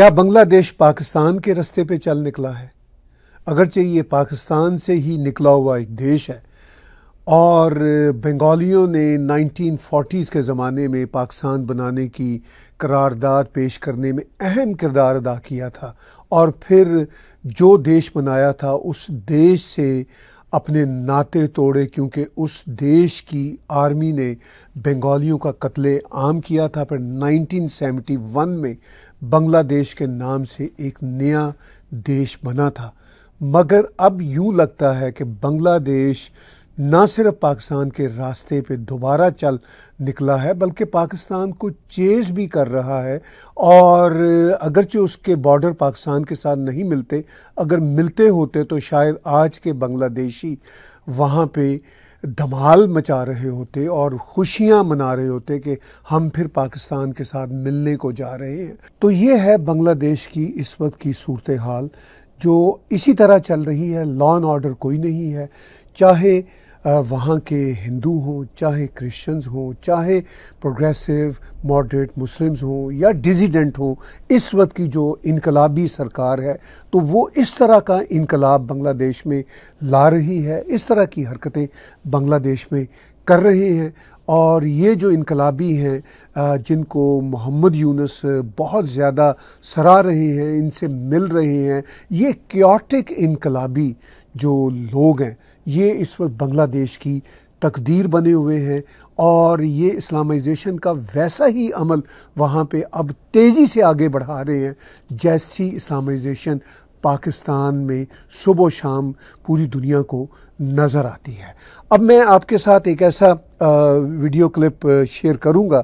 क्या बांग्लादेश पाकिस्तान के रास्ते पे चल निकला है अगरचे ये पाकिस्तान से ही निकला हुआ एक देश है और बंगालियों ने 1940s के ज़माने में पाकिस्तान बनाने की करारदाद पेश करने में अहम किरदार अदा किया था और फिर जो देश बनाया था उस देश से अपने नाते तोड़े क्योंकि उस देश की आर्मी ने बंगालियों का कत्ले आम किया था पर 1971 में बांग्लादेश के नाम से एक नया देश बना था मगर अब यूँ लगता है कि बांग्लादेश न सिर्फ पाकिस्तान के रास्ते पे दोबारा चल निकला है बल्कि पाकिस्तान को चेज भी कर रहा है और अगरचे उसके बॉर्डर पाकिस्तान के साथ नहीं मिलते अगर मिलते होते तो शायद आज के बांग्लादेशी वहाँ पे धमाल मचा रहे होते और ख़ुशियाँ मना रहे होते कि हम फिर पाकिस्तान के साथ मिलने को जा रहे हैं तो ये है बांग्लादेश की इस वक्त की सूरत हाल जो इसी तरह चल रही है लॉ एंड ऑर्डर कोई नहीं है चाहे वहाँ के हिंदू हों चाहे क्रिश्चियंस हों चाहे प्रोग्रेसिव मॉडरेट मुस्लिम्स हों या डिजिडेंट हों इस वक्त की जो इनकलाबी सरकार है तो वो इस तरह का इनकलाब बांग्लादेश में ला रही है इस तरह की हरकतें बांग्लादेश में कर रहे हैं और ये जो इनकलाबी हैं जिनको मोहम्मद यूनस बहुत ज़्यादा सराह रहे हैं इनसे मिल रहे हैं ये क्योटिक इनकलाबी जो लोग हैं ये इस वक्त बांग्लादेश की तकदीर बने हुए हैं और ये इस्लामाइजेशन का वैसा ही अमल वहाँ पे अब तेज़ी से आगे बढ़ा रहे हैं जैसी इस्लामाइजेशन पाकिस्तान में सुबह शाम पूरी दुनिया को नज़र आती है अब मैं आपके साथ एक ऐसा वीडियो क्लिप शेयर करूंगा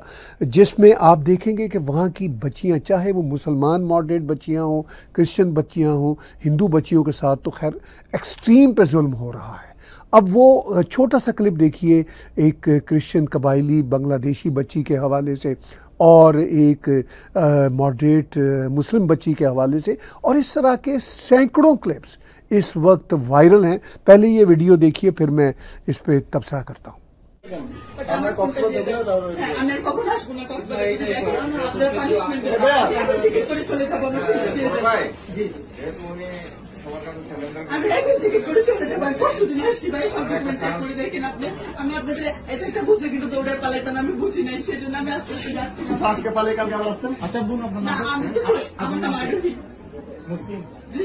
जिसमें आप देखेंगे कि वहाँ की बच्चियाँ चाहे वो मुसलमान मॉडरेट बच्चियाँ हों क्रिश्चियन बच्चियाँ हों हिंदू बच्चियों के साथ तो खैर एक्सट्रीम पे जुल्म हो रहा है अब वो छोटा सा क्लिप देखिए एक क्रिश्चियन कबायली बांग्लादेशी बच्ची के हवाले से और एक मॉडरेट मुस्लिम बच्ची के हवाले से और इस तरह के सैकड़ों क्लिप्स इस वक्त वायरल हैं पहले ये वीडियो देखिए फिर मैं इस पर तबसरा करता हूँ আমি একদিন থেকে করে চলে যাবো পরশু দিন আসছি ভাই সব ডকুমেন্ট চেক করে দেখেন আপনি আমি আপনাদের এটা একটা বুঝতে কিন্তু দৌড়ায় পালাইতাম আমি বুঝি নাই সেই জন্য আমি আস্তে আস্তে যাচ্ছি আজকে পালাই কালকে আবার আসতেন আচ্ছা বোন আপনার আমি তো আমার নাম মুসলিম জি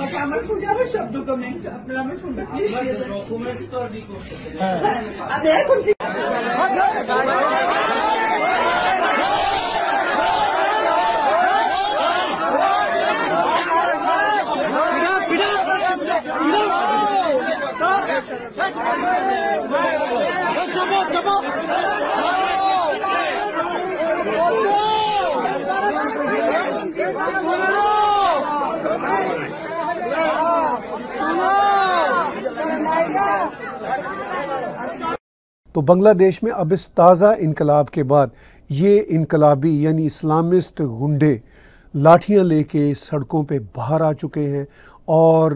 বাট আমার ফোনে আমার সব ডকুমেন্ট আপনারা আমার ফোনটা तो बांग्लादेश में अब इस ताज़ा इनकलाब के बाद ये इनकलाबी यानी इस्लामिस्ट गुंडे लाठियाँ लेके सड़कों पे बाहर आ चुके हैं और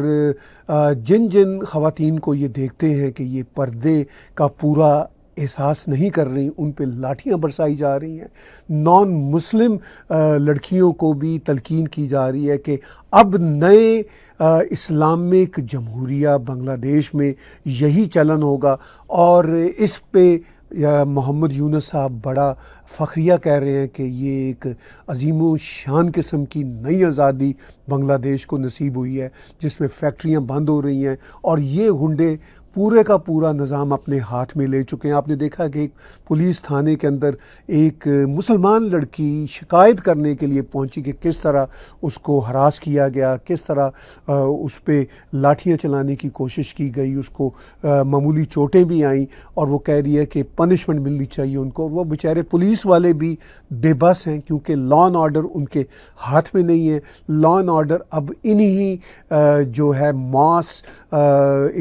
जिन जिन खातन को ये देखते हैं कि ये पर्दे का पूरा एहसास नहीं कर रही उन पर लाठियाँ बरसाई जा रही हैं नॉन मुस्लिम लड़कियों को भी तलकिन की जा रही है कि अब नए इस्लामिक जमहूरिया बांग्लादेश में यही चलन होगा और इस पे मोहम्मद यूनस साहब बड़ा फ़ख्रिया कह रहे हैं कि ये एक अजीम शान किस्म की नई आज़ादी बांग्लादेश को नसीब हुई है जिसमें फैक्ट्रियां बंद हो रही हैं और ये गुंडे पूरे का पूरा निज़ाम अपने हाथ में ले चुके हैं आपने देखा कि एक पुलिस थाने के अंदर एक मुसलमान लड़की शिकायत करने के लिए पहुंची कि किस तरह उसको हरास किया गया किस तरह उस पर लाठियाँ चलाने की कोशिश की गई उसको मामूली चोटें भी आईं और वो कह रही है कि पनिशमेंट मिलनी चाहिए उनको वो बेचारे पुलिस वाले भी बेबस हैं क्योंकि लॉ एंड ऑर्डर उनके हाथ में नहीं है लॉ एंड ऑर्डर अब इन्हीं जो है मास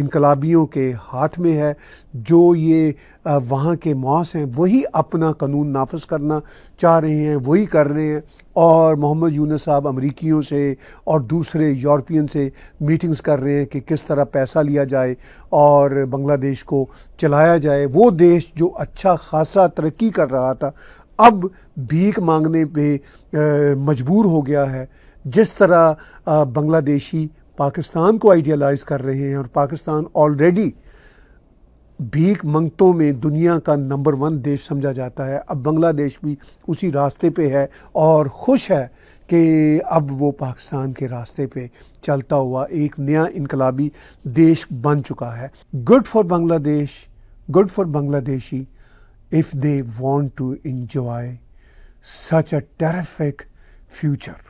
इनकलाबियों के हाथ में है जो ये वहाँ के मास हैं वही अपना कानून नाफज करना चाह रहे हैं वही कर रहे हैं और मोहम्मद यूनस साहब अमरीकियों से और दूसरे यूरोपियन से मीटिंग्स कर रहे हैं कि किस तरह पैसा लिया जाए और बांग्लादेश को चलाया जाए वो देश जो अच्छा खासा तरक्की कर रहा था अब भीख मांगने पे मजबूर हो गया है जिस तरह बांग्लादेशी पाकिस्तान को आइडियलाइज़ कर रहे हैं और पाकिस्तान ऑलरेडी भीख मंगतों में दुनिया का नंबर वन देश समझा जाता है अब बांग्लादेश भी उसी रास्ते पे है और खुश है कि अब वो पाकिस्तान के रास्ते पे चलता हुआ एक नया इनकलाबी देश बन चुका है good for Bangladesh good for Bangladeshi if they want to enjoy such a terrific future